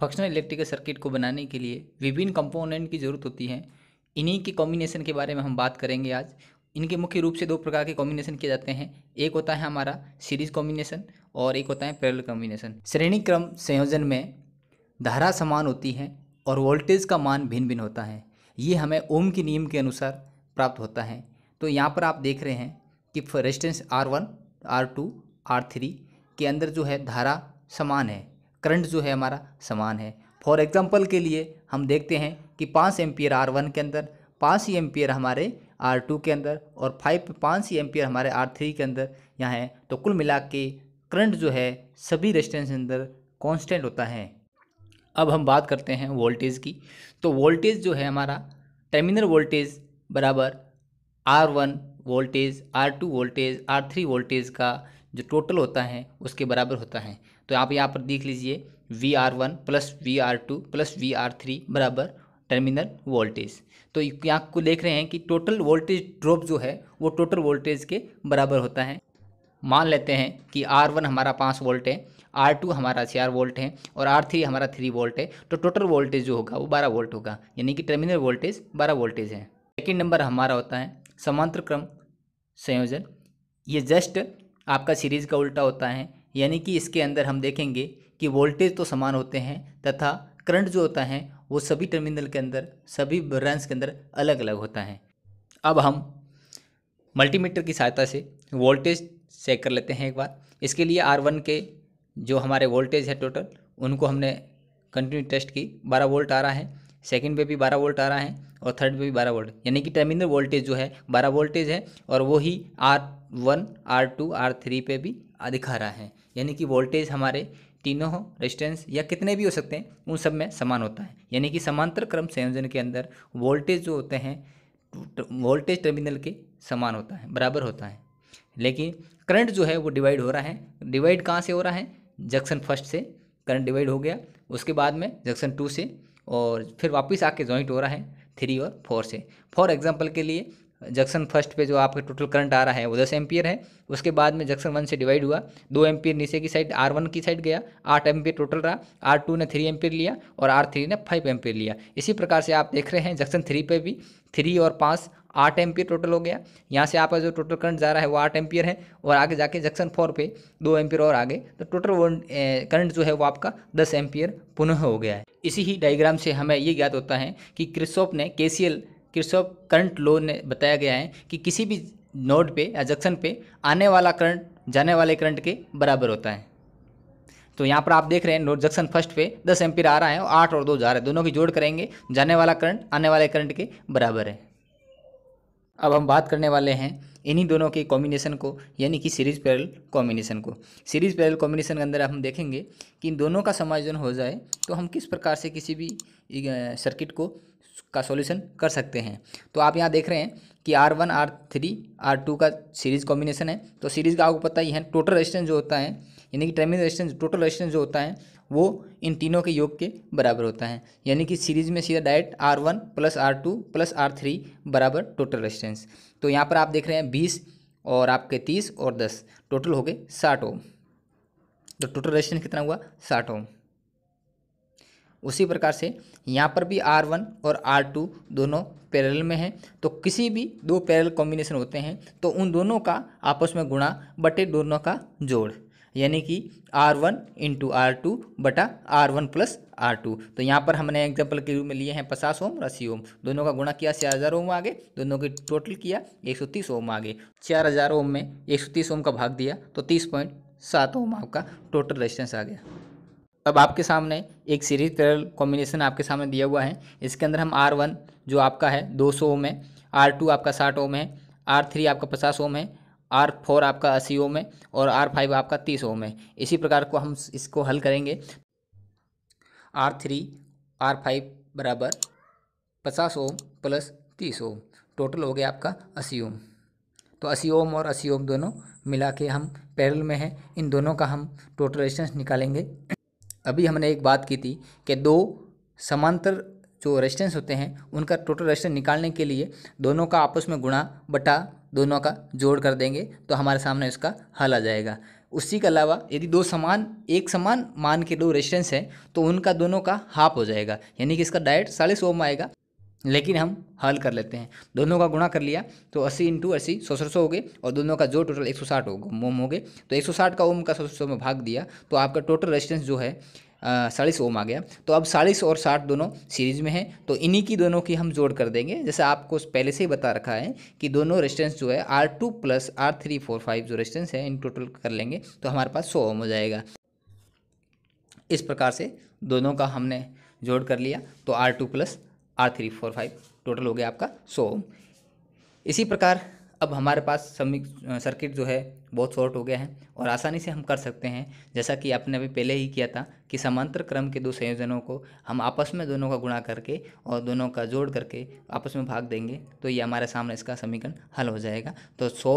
functional electrical circuit को बनाने के लिए विभिन्न कंपोनेंट की ज़रूरत होती है इन्हीं के कॉम्बिनेशन के बारे में हम बात करेंगे आज इनके मुख्य रूप से दो प्रकार के कॉम्बिनेशन किए जाते हैं एक होता है हमारा सीरीज कॉम्बिनेशन और एक होता है पैरेलल कॉम्बिनेशन श्रेणी क्रम संयोजन में धारा समान होती है और वोल्टेज का मान भिन्न भिन्न होता है ये हमें ओम के नियम के अनुसार प्राप्त होता है तो यहाँ पर आप देख रहे हैं कि resistance R one R two R three के अंदर जो है धारा समान है करंट जो है हमारा समान है फॉर एग्जांपल के लिए हम देखते हैं कि पाँच एम्पियर आर वन के अंदर पाँच ही एम्पियर हमारे आर टू के अंदर और फाइव पाँच ही एम्पियर हमारे आर थ्री के अंदर यहाँ है तो कुल मिला के करंट जो है सभी रेजिस्टेंस के अंदर कॉन्स्टेंट होता है अब हम बात करते हैं वोल्टेज की तो वोल्टेज जो है हमारा टर्मिनल वोल्टेज बराबर R one voltage R two voltage R three voltage का जो टोटल होता है उसके बराबर होता है तो आप यहाँ पर देख लीजिए V R one plus V R two plus V R three बराबर टर्मिनल वोल्टेज तो यहाँ को देख रहे हैं कि टोटल वोल्टेज ड्रॉप जो है वो टोटल वोल्टेज के बराबर होता है मान लेते हैं कि आर वन हमारा पाँच वोल्ट है आर टू हमारा चार वोल्ट है और आर थ्री हमारा थ्री वोल्ट है तो टोटल वोल्टेज जो होगा वो बारह वोल्ट होगा यानी कि टर्मिनल वोल्टेज बारह वोल्टेज है सेकेंड नंबर हमारा होता है समांतर क्रम संयोजन ये जस्ट आपका सीरीज़ का उल्टा होता है यानी कि इसके अंदर हम देखेंगे कि वोल्टेज तो समान होते हैं तथा करंट जो होता है वो सभी टर्मिनल के अंदर सभी ब्रांच के अंदर अलग अलग होता है अब हम मल्टीमीटर की सहायता से वोल्टेज चेक कर लेते हैं एक बार इसके लिए आर वन के जो हमारे वोल्टेज है टोटल उनको हमने कंटिन्यू टेस्ट की बारह वोल्ट आ रहा है सेकंड पे भी 12 वोल्ट आ रहा है और थर्ड पे भी 12 वोल्ट यानी कि टर्मिनल वोल्टेज जो है 12 वोल्टेज है और वही R one R two R three पे भी दिखा रहा है यानी कि वोल्टेज हमारे तीनों हो रेजिस्टेंस या कितने भी हो सकते हैं उन सब में समान होता है यानी कि समांतर क्रम संयोजन के अंदर वोल्टेज जो होते हैं वोल्टेज टर्मिनल के समान होता है बराबर होता है लेकिन करंट जो है वो डिवाइड हो रहा है डिवाइड कहाँ से हो रहा है जंक्शन फर्स्ट से करंट डिवाइड हो गया उसके बाद में जंक्शन टू से और फिर वापस आके ज्वाइंट हो रहा है थ्री और फोर से फॉर एग्जाम्पल के लिए जंक्शन फर्स्ट पे जो आपका टोटल करंट आ रहा है वो दस एम्पियर है उसके बाद में जंक्शन वन से डिवाइड हुआ दो एम्पियर नीचे की साइड आर वन की साइड गया आठ एम्पियर टोटल रहा आर टू ने थ्री एम्पियर लिया और आर थ्री ने फाइव एम्पियर लिया इसी प्रकार से आप देख रहे हैं जंक्शन थ्री पे भी थ्री और पाँच आठ एम्पियर टोटल हो गया यहाँ से आपका जो टोटल करंट जा रहा है वो आठ एम्पियर है और आगे जाके जंक्शन फोर पे दो एम्पियर और आगे तो टोटल करंट जो है वो आपका दस एम्पियर पुनः हो गया है इसी ही डायग्राम से हमें ये ज्ञात होता है कि क्रिसोप ने के किरचॉफ करंट लॉ ने बताया गया है कि किसी भी नोड पे या जंक्शन पे आने वाला करंट जाने वाले करंट के बराबर होता है तो यहाँ पर आप देख रहे हैं नोड जंक्शन फर्स्ट पे दस एम्पियर आ रहा है और आठ और दो जा रहा है दोनों की जोड़ करेंगे जाने वाला करंट आने वाले करंट के बराबर है अब हम बात करने वाले हैं इन्हीं दोनों के कॉम्बिनेशन को यानी कि सीरीज पैरल कॉम्बिनेशन को सीरीज पैरल कॉम्बिनेशन के अंदर हम देखेंगे कि इन दोनों का समायोजन हो जाए तो हम किस प्रकार से किसी भी सर्किट को का सॉल्यूशन कर सकते हैं तो आप यहाँ देख रहे हैं कि R one R three R two का सीरीज कॉम्बिनेशन है तो सीरीज़ का आपको पता ही है टोटल रेजिस्टेंस जो होता है यानी कि टर्मिनल रेजिस्टेंस टोटल रेजिस्टेंस जो होता है वो इन तीनों के योग के बराबर होता है यानी कि सीरीज़ में सीधा direct R one plus R two plus R three बराबर टोटल रेजिस्टेंस तो यहाँ पर आप देख रहे हैं बीस और आपके तीस और दस टोटल हो गए साठ ओम तो टोटल रेजिस्टेंस कितना हुआ साठ ओम उसी प्रकार से यहाँ पर भी आर वन और आर टू दोनों पैरेलल में हैं तो किसी भी दो पैरेलल कॉम्बिनेशन होते हैं तो उन दोनों का आपस में गुणा बटे दोनों का जोड़ यानी कि R one into R two बटा R one plus R two तो यहाँ पर हमने एग्जाम्पल के रूप में लिए हैं पचास ओम और अस्सी ओम दोनों का गुणा किया चार हज़ार ओम आगे दोनों की टोटल किया एक सौ तीस ओम आगे चार हज़ार ओम में एक सौ तीस ओम का भाग दिया तो तीस पॉइंट सात ओम आपका टोटल रेजिस्टेंस आ गया अब आपके सामने एक सीरीज पैरल कॉम्बिनेशन आपके सामने दिया हुआ है इसके अंदर हम आर वन जो आपका है दो सौ ओम है आर टू आपका साठ ओम है आर थ्री आपका पचास ओम है आर फोर आपका अस्सी ओम है और आर फाइव आपका तीस ओम है इसी प्रकार को हम इसको हल करेंगे आर थ्री आर फाइव बराबर पचास ओम प्लस तीस ओम टोटल हो गया आपका अस्सी ओम तो अस्सी ओम और अस्सी ओम दोनों मिला के हम पैरल में हैं इन दोनों का हम टोटल रेजिस्टेंस निकालेंगे अभी हमने एक बात की थी कि दो समांतर जो रेजिस्टेंस होते हैं उनका टोटल रेजिस्टेंस निकालने के लिए दोनों का आपस में गुणा बटा दोनों का जोड़ कर देंगे तो हमारे सामने इसका हल आ जाएगा उसी के अलावा यदि दो समान एक समान मान के दो रेजिस्टेंस हैं तो उनका दोनों का हाफ हो जाएगा यानी कि इसका डायरेक्ट साढ़े सौ में आएगा लेकिन हम हल कर लेते हैं दोनों का गुणा कर लिया तो अस्सी इंटू अस्सी सौ सौ हो गए और दोनों का जो टोटल एक सौ साठ ओम हो गए तो एक सौ साठ का ओम का सौ सौ में भाग दिया तो आपका टोटल रेजिस्टेंस जो है साड़ीस ओम आ गया तो अब साड़ीस और साठ दोनों सीरीज में है तो इन्हीं की दोनों की हम जोड़ कर देंगे जैसे आपको पहले से ही बता रखा है कि दोनों रेजिस्टेंस जो है R two plus R three four five जो रेजिस्टेंस है इन टोटल कर लेंगे तो हमारे पास सौ ओम हो जाएगा इस प्रकार से दोनों का हमने जोड़ कर लिया तो R two plus R three four five total हो गया आपका सो so, इसी प्रकार अब हमारे पास सर्किट जो है बहुत शॉर्ट हो गया है और आसानी से हम कर सकते हैं जैसा कि आपने अभी पहले ही किया था कि समांतर क्रम के दो संयोजनों को हम आपस में दोनों का गुणा करके और दोनों का जोड़ करके आपस में भाग देंगे तो ये हमारे सामने इसका समीकरण हल हो जाएगा तो सौ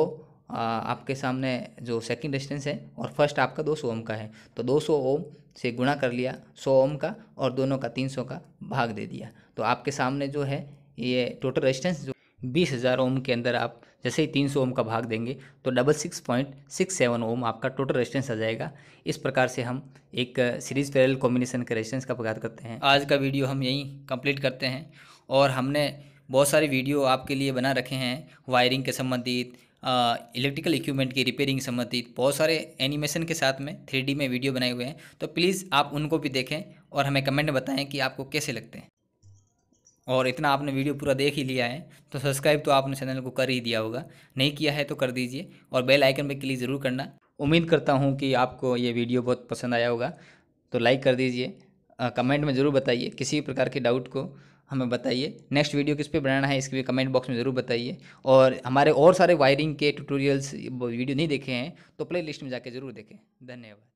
आपके सामने जो सेकंड डिस्टेंस है और फर्स्ट आपका 200 ओम का है तो 200 ओम से गुणा कर लिया 100 ओम का और दोनों का 300 का भाग दे दिया तो आपके सामने जो है ये टोटल रेजिस्टेंस जो बीस हज़ार ओम के अंदर आप जैसे ही तीन सौ ओम का भाग देंगे तो double six point six seven ohm आपका टोटल रेजिस्टेंस आ जाएगा इस प्रकार से हम एक सीरीज पैरेलल कॉम्बिनेशन के रेजिस्टेंस का पगार करते हैं आज का वीडियो हम यहीं कंप्लीट करते हैं और हमने बहुत सारे वीडियो आपके लिए बना रखे हैं वायरिंग के संबंधित इलेक्ट्रिकल इक्विपमेंट की रिपेयरिंग संबंधित बहुत सारे एनिमेशन के साथ में थ्री में वीडियो बनाए हुए हैं तो प्लीज़ आप उनको भी देखें और हमें कमेंट में बताएं कि आपको कैसे लगते हैं और इतना आपने वीडियो पूरा देख ही लिया है तो सब्सक्राइब तो आपने चैनल को कर ही दिया होगा नहीं किया है तो कर दीजिए और बेल आइकन पर क्लिक ज़रूर करना उम्मीद करता हूँ कि आपको ये वीडियो बहुत पसंद आया होगा तो लाइक कर दीजिए कमेंट में ज़रूर बताइए किसी भी प्रकार के डाउट को हमें बताइए नेक्स्ट वीडियो किस पे बनाना है इसके भी कमेंट बॉक्स में ज़रूर बताइए और हमारे और सारे वायरिंग के ट्यूटोरियल्स वीडियो नहीं देखे हैं तो प्ले लिस्ट में जाके ज़रूर देखें धन्यवाद